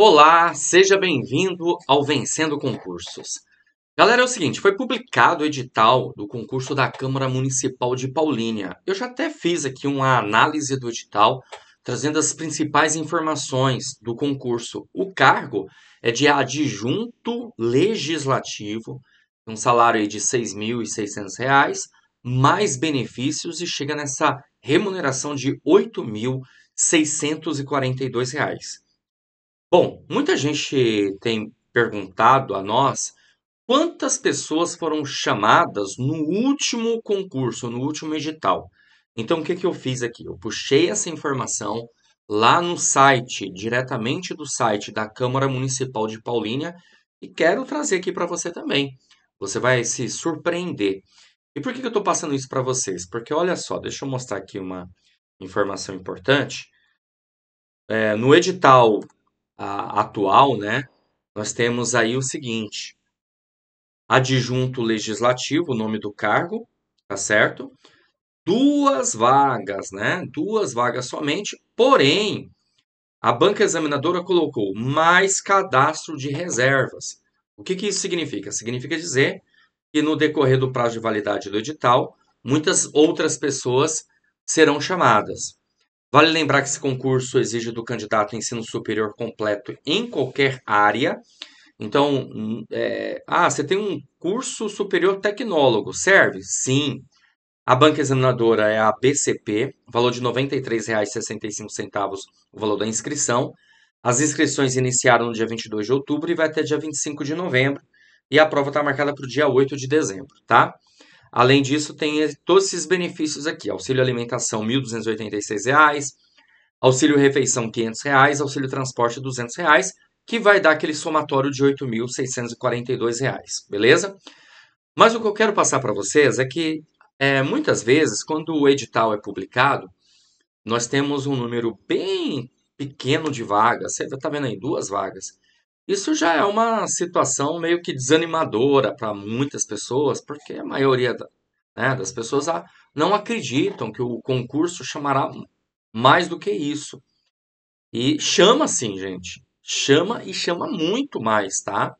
Olá, seja bem-vindo ao Vencendo Concursos. Galera, é o seguinte, foi publicado o edital do concurso da Câmara Municipal de Paulínia. Eu já até fiz aqui uma análise do edital, trazendo as principais informações do concurso. O cargo é de adjunto legislativo, um salário de R$ 6.600, mais benefícios e chega nessa remuneração de R$ 8.642. Bom, muita gente tem perguntado a nós quantas pessoas foram chamadas no último concurso, no último edital. Então, o que, que eu fiz aqui? Eu puxei essa informação lá no site, diretamente do site da Câmara Municipal de Paulínia, e quero trazer aqui para você também. Você vai se surpreender. E por que, que eu estou passando isso para vocês? Porque olha só, deixa eu mostrar aqui uma informação importante. É, no edital a, atual, né, nós temos aí o seguinte: adjunto legislativo, nome do cargo, tá certo? Duas vagas, né? Duas vagas somente, porém, a banca examinadora colocou mais cadastro de reservas. O que, que isso significa? Significa dizer que no decorrer do prazo de validade do edital, muitas outras pessoas serão chamadas. Vale lembrar que esse concurso exige do candidato ensino superior completo em qualquer área. Então, é, ah, você tem um curso superior tecnólogo, serve? Sim. A banca examinadora é a BCP, valor de R$ 93,65 o valor da inscrição. As inscrições iniciaram no dia 22 de outubro e vai até dia 25 de novembro. E a prova está marcada para o dia 8 de dezembro, tá? Além disso, tem todos esses benefícios aqui: auxílio alimentação R$ 1.286, auxílio refeição R$ 500, reais, auxílio transporte R$ 200, reais, que vai dar aquele somatório de R$ 8.642, reais, beleza? Mas o que eu quero passar para vocês é que é, muitas vezes, quando o edital é publicado, nós temos um número bem pequeno de vagas. Você está vendo aí duas vagas. Isso já é uma situação meio que desanimadora para muitas pessoas, porque a maioria da, né, das pessoas ah, não acreditam que o concurso chamará mais do que isso. E chama sim, gente. Chama e chama muito mais, tá?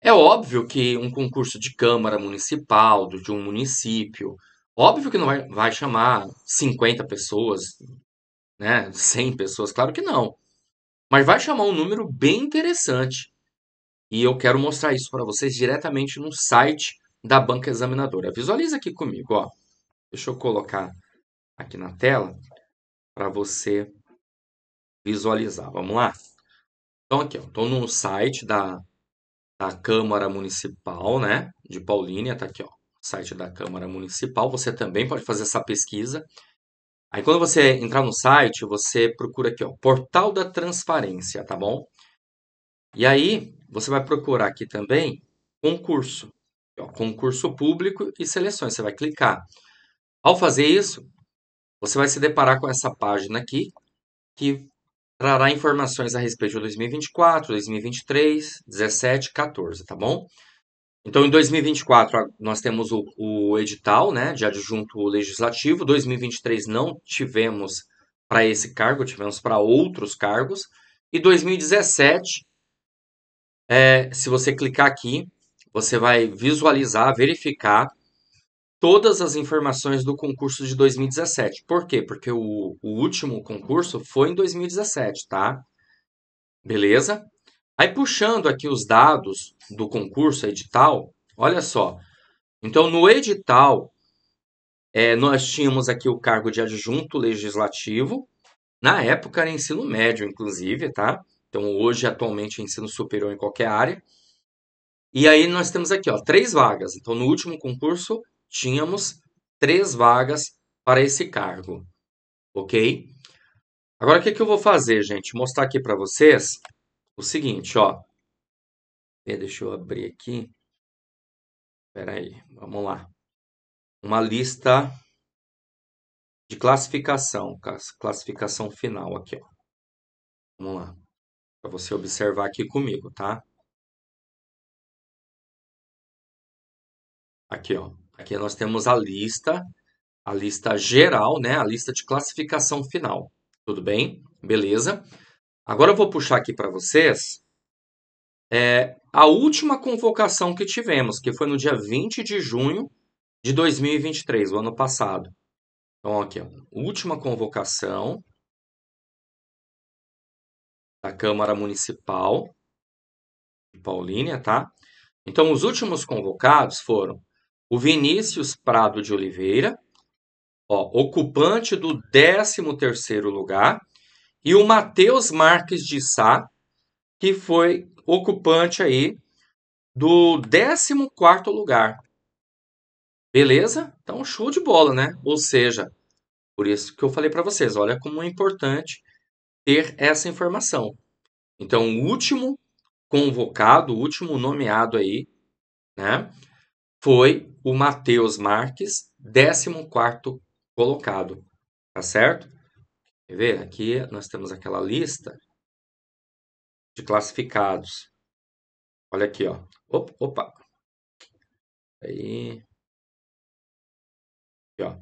É óbvio que um concurso de Câmara Municipal, de um município, óbvio que não vai, vai chamar 50 pessoas, né? 100 pessoas, claro que não. Mas vai chamar um número bem interessante. E eu quero mostrar isso para vocês diretamente no site da banca examinadora. Visualiza aqui comigo, ó. Deixa eu colocar aqui na tela para você visualizar. Vamos lá? Então aqui, ó, tô no site da, da Câmara Municipal, né, de Paulínia, tá aqui, ó, site da Câmara Municipal. Você também pode fazer essa pesquisa. Aí quando você entrar no site, você procura aqui, ó, Portal da Transparência, tá bom? E aí você vai procurar aqui também concurso, ó, concurso público e seleções. Você vai clicar. Ao fazer isso, você vai se deparar com essa página aqui que trará informações a respeito de 2024, 2023, 17, 14, tá bom? Então, em 2024, nós temos o, o, edital né, de adjunto legislativo. 2023 não tivemos para esse cargo, tivemos para outros cargos. E 2017, é, se você clicar aqui, você vai visualizar, verificar todas as informações do concurso de 2017. Por quê? Porque o, o último concurso foi em 2017, tá? Beleza? Aí puxando aqui os dados do concurso edital, olha só. Então no edital é, nós tínhamos aqui o cargo de adjunto legislativo. Na época era ensino médio, inclusive, tá? Então hoje atualmente é ensino superior em qualquer área. E aí nós temos aqui, ó, três vagas. Então no último concurso tínhamos três vagas para esse cargo, ok? Agora o que, que eu vou fazer, gente? Mostrar aqui para vocês o seguinte, ó. Deixa eu abrir aqui. Espera aí, vamos lá. Uma lista de classificação, classificação final aqui, ó. Vamos lá. Para você observar aqui comigo, tá? Aqui, ó. Aqui nós temos a lista, a lista geral, né? A lista de classificação final. Tudo bem? Beleza? Agora eu vou puxar aqui para vocês é, a última convocação que tivemos, que foi no dia 20 de junho de 2023, o ano passado. Então, aqui, ó, última convocação da Câmara Municipal de Paulínia, tá? Então, os últimos convocados foram o Vinícius Prado de Oliveira, ó, ocupante do 13º lugar, e o Matheus Marques de Sá, que foi ocupante aí do 14 lugar. Beleza? Então, show de bola, né? Ou seja, por isso que eu falei para vocês, olha como é importante ter essa informação. Então, o último convocado, o último nomeado aí, né, foi o Matheus Marques, 14º colocado, tá certo? Quer ver? Aqui nós temos aquela lista de classificados. Olha aqui, ó. Opa! opa. Aí. Aqui, ó.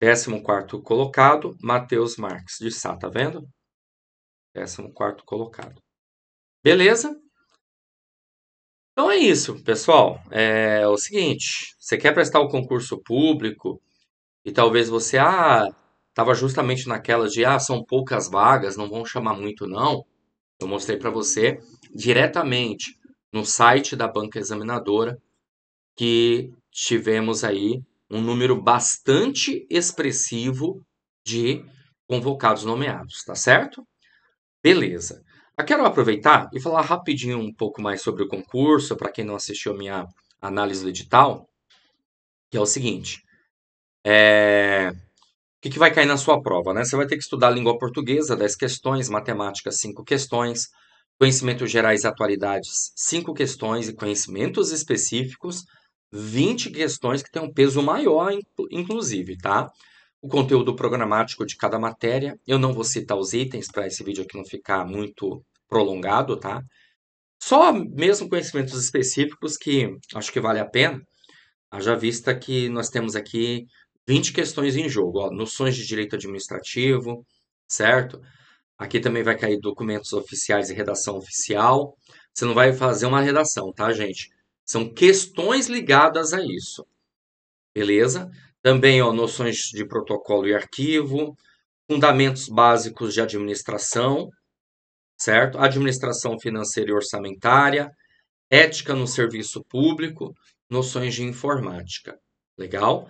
14 colocado, Matheus Marques de Sá, tá vendo? 14 colocado. Beleza? Então é isso, pessoal. É, é o seguinte: você quer prestar o concurso público e talvez você. Ah, estava justamente naquela de ah, são poucas vagas, não vão chamar muito não. Eu mostrei para você diretamente no site da banca examinadora que tivemos aí um número bastante expressivo de convocados nomeados, tá certo? Beleza. Eu quero aproveitar e falar rapidinho um pouco mais sobre o concurso, para quem não assistiu a minha análise do edital, que é o seguinte. É, que, que vai cair na sua prova? Né? Você vai ter que estudar língua portuguesa, 10 questões, matemática, 5 questões, conhecimentos gerais e atualidades, 5 questões, e conhecimentos específicos, 20 questões que tem um peso maior, inclusive, tá? O conteúdo programático de cada matéria. Eu não vou citar os itens para esse vídeo aqui não ficar muito prolongado, tá? Só mesmo conhecimentos específicos que acho que vale a pena, haja vista que nós temos aqui 20 questões em jogo, ó, noções de direito administrativo, certo? Aqui também vai cair documentos oficiais e redação oficial. Você não vai fazer uma redação, tá, gente? São questões ligadas a isso. Beleza? Também, ó, noções de protocolo e arquivo, fundamentos básicos de administração, certo? Administração financeira e orçamentária, ética no serviço público, noções de informática. Legal?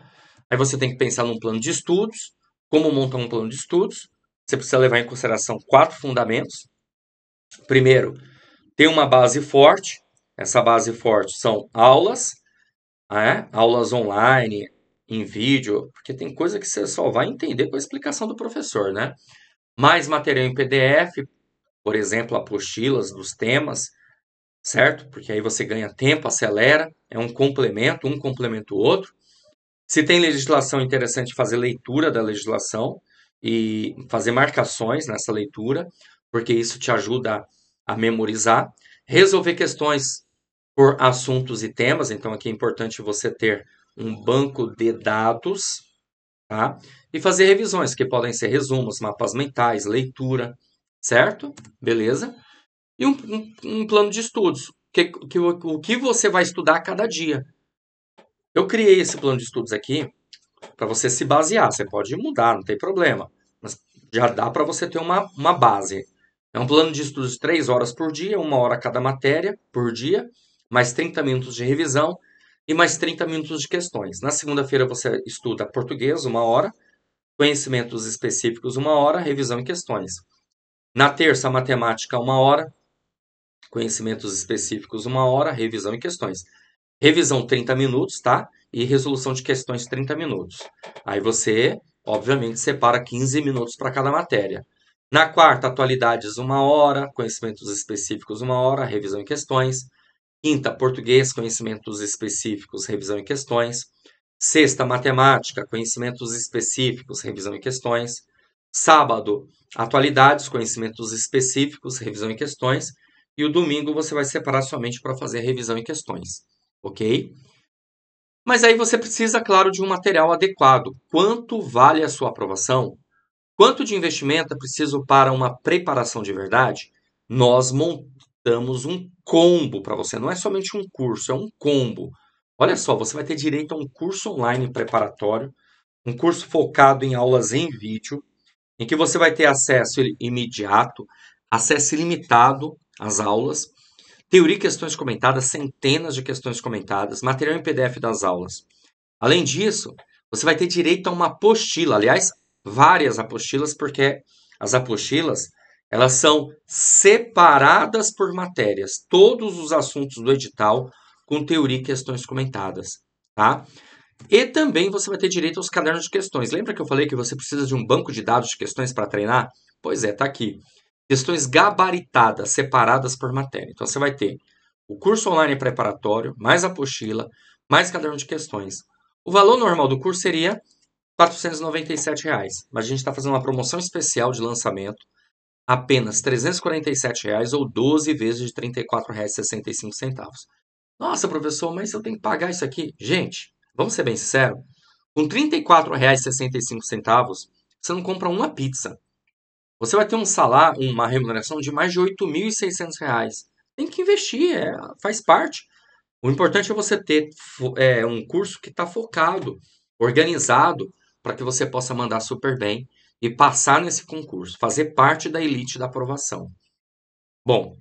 Aí você tem que pensar num plano de estudos, como montar um plano de estudos. Você precisa levar em consideração quatro fundamentos. Primeiro, tem uma base forte. Essa base forte são aulas, né? aulas online, em vídeo, porque tem coisa que você só vai entender com a explicação do professor, né? Mais material em PDF, por exemplo, apostilas dos temas, certo? Porque aí você ganha tempo, acelera, é um complemento, um complementa o outro. Se tem legislação, é interessante fazer leitura da legislação e fazer marcações nessa leitura, porque isso te ajuda a memorizar. Resolver questões por assuntos e temas, então aqui é importante você ter um banco de dados, tá? E fazer revisões, que podem ser resumos, mapas mentais, leitura, certo? Beleza? E um, um, um plano de estudos, que, que, o, o que você vai estudar a cada dia. Eu criei esse plano de estudos aqui para você se basear. Você pode mudar, não tem problema. Mas já dá para você ter uma, uma base. É um plano de estudos de três horas por dia, uma hora cada matéria por dia, mais 30 minutos de revisão e mais 30 minutos de questões. Na segunda-feira você estuda português, uma hora, conhecimentos específicos, uma hora, revisão e questões. Na terça, matemática, uma hora, conhecimentos específicos, uma hora, revisão e questões revisão 30 minutos, tá? E resolução de questões 30 minutos. Aí você, obviamente, separa 15 minutos para cada matéria. Na quarta, atualidades, uma hora, conhecimentos específicos, uma hora, revisão em questões. Quinta, português, conhecimentos específicos, revisão em questões. Sexta, matemática, conhecimentos específicos, revisão em questões. Sábado, atualidades, conhecimentos específicos, revisão em questões. E o domingo você vai separar somente para fazer revisão em questões ok? Mas aí você precisa, claro, de um material adequado. Quanto vale a sua aprovação? Quanto de investimento é preciso para uma preparação de verdade? Nós montamos um combo para você. Não é somente um curso, é um combo. Olha só, você vai ter direito a um curso online preparatório, um curso focado em aulas em vídeo, em que você vai ter acesso imediato, acesso ilimitado às aulas, teoria e questões comentadas, centenas de questões comentadas, material em PDF das aulas. Além disso, você vai ter direito a uma apostila, aliás, várias apostilas, porque as apostilas elas são separadas por matérias, todos os assuntos do edital com teoria e questões comentadas, tá? E também você vai ter direito aos cadernos de questões. Lembra que eu falei que você precisa de um banco de dados de questões para treinar? Pois é, tá aqui questões gabaritadas, separadas por matéria. Então você vai ter o curso online preparatório, mais apostila, mais caderno de questões. O valor normal do curso seria R$ 497, reais, mas a gente está fazendo uma promoção especial de lançamento, apenas R$ 347 reais, ou 12 vezes de R$ 34,65. Nossa, professor, mas eu tenho que pagar isso aqui? Gente, vamos ser bem sinceros, com R$ 34,65 você não compra uma pizza. Você vai ter um salário, uma remuneração de mais de R$ 8.600. Tem que investir, é, faz parte. O importante é você ter é, um curso que está focado, organizado, para que você possa mandar super bem e passar nesse concurso, fazer parte da elite da aprovação. Bom,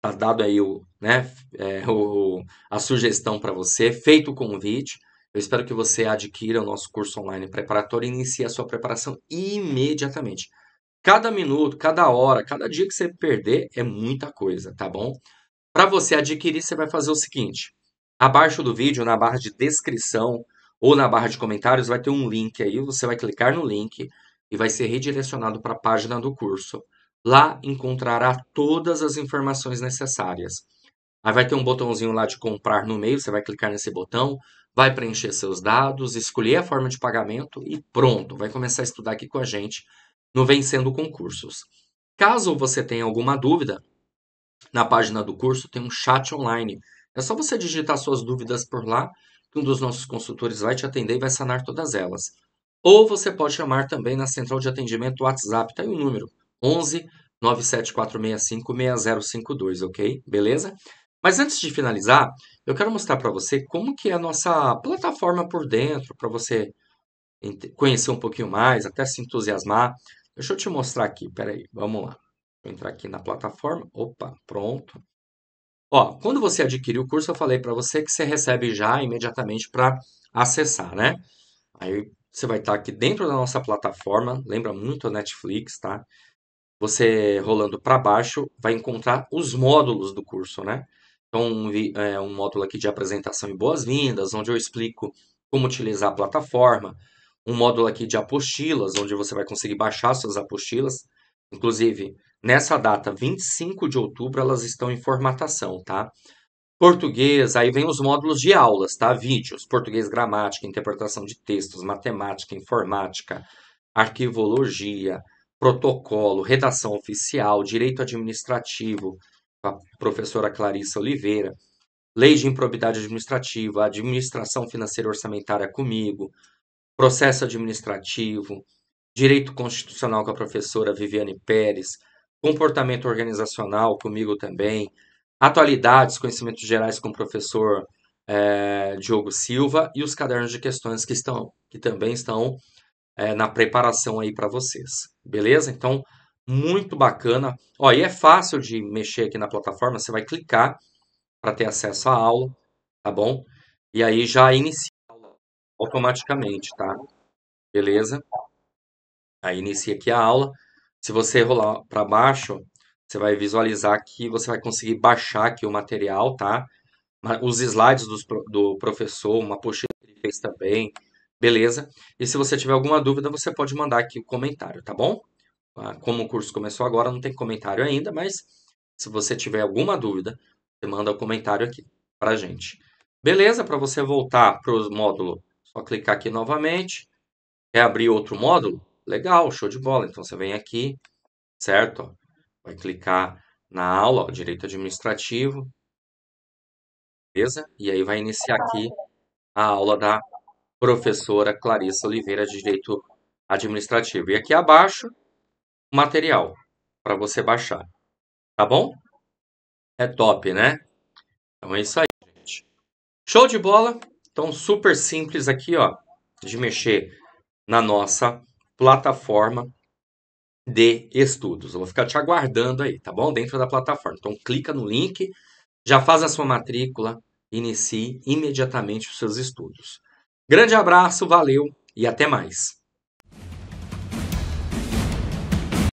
tá dado aí o, né, é, o, a sugestão para você, feito o convite. Eu espero que você adquira o nosso curso online preparatório e inicie a sua preparação imediatamente. Cada minuto, cada hora, cada dia que você perder é muita coisa, tá bom? Para você adquirir, você vai fazer o seguinte: abaixo do vídeo, na barra de descrição ou na barra de comentários, vai ter um link aí. Você vai clicar no link e vai ser redirecionado para a página do curso. Lá encontrará todas as informações necessárias. Aí vai ter um botãozinho lá de comprar no meio, você vai clicar nesse botão, vai preencher seus dados, escolher a forma de pagamento e pronto, vai começar a estudar aqui com a gente no Vencendo Concursos. Caso você tenha alguma dúvida, na página do curso tem um chat online. É só você digitar suas dúvidas por lá, que um dos nossos consultores vai te atender e vai sanar todas elas. Ou você pode chamar também na central de atendimento WhatsApp, tá aí o número 11 974656052, ok? Beleza? Mas antes de finalizar, eu quero mostrar para você como que é a nossa plataforma por dentro, para você conhecer um pouquinho mais, até se entusiasmar Deixa eu te mostrar aqui, peraí, vamos lá. Vou entrar aqui na plataforma. Opa, pronto. Ó, quando você adquirir o curso, eu falei para você que você recebe já imediatamente para acessar, né? Aí você vai estar tá aqui dentro da nossa plataforma, lembra muito a Netflix, tá? Você rolando para baixo vai encontrar os módulos do curso, né? Então, um, é, um módulo aqui de apresentação e boas-vindas, onde eu explico como utilizar a plataforma, um módulo aqui de apostilas, onde você vai conseguir baixar suas apostilas. Inclusive, nessa data, 25 de outubro, elas estão em formatação, tá? Português, aí vem os módulos de aulas, tá? Vídeos, português, gramática, interpretação de textos, matemática, informática, arquivologia, protocolo, redação oficial, direito administrativo, a professora Clarissa Oliveira, lei de improbidade administrativa, administração financeira orçamentária comigo, processo administrativo, direito constitucional com a professora Viviane Pérez, comportamento organizacional comigo também, atualidades, conhecimentos gerais com o professor é, Diogo Silva e os cadernos de questões que estão que também estão é, na preparação aí para vocês, beleza? Então muito bacana. Ó, e é fácil de mexer aqui na plataforma. Você vai clicar para ter acesso à aula, tá bom? E aí já inicia automaticamente, tá? Beleza? Aí inicia aqui a aula. Se você rolar para baixo, você vai visualizar que você vai conseguir baixar aqui o material, tá? Os slides do, do professor, uma postagem que ele fez também, beleza? E se você tiver alguma dúvida, você pode mandar aqui o um comentário, tá bom? Ah, como o curso começou agora, não tem comentário ainda, mas se você tiver alguma dúvida, você manda o um comentário aqui para gente. Beleza? Para você voltar para o módulo só clicar aqui novamente. Quer abrir outro módulo? Legal, show de bola. Então você vem aqui, certo? Vai clicar na aula, direito administrativo. Beleza? E aí vai iniciar aqui a aula da professora Clarissa Oliveira de Direito Administrativo. E aqui abaixo, material para você baixar. Tá bom? É top, né? Então é isso aí, gente. Show de bola! Então, super simples aqui, ó, de mexer na nossa plataforma de estudos. Eu vou ficar te aguardando aí, tá bom? Dentro da plataforma. Então, clica no link, já faz a sua matrícula, inicie imediatamente os seus estudos. Grande abraço, valeu e até mais.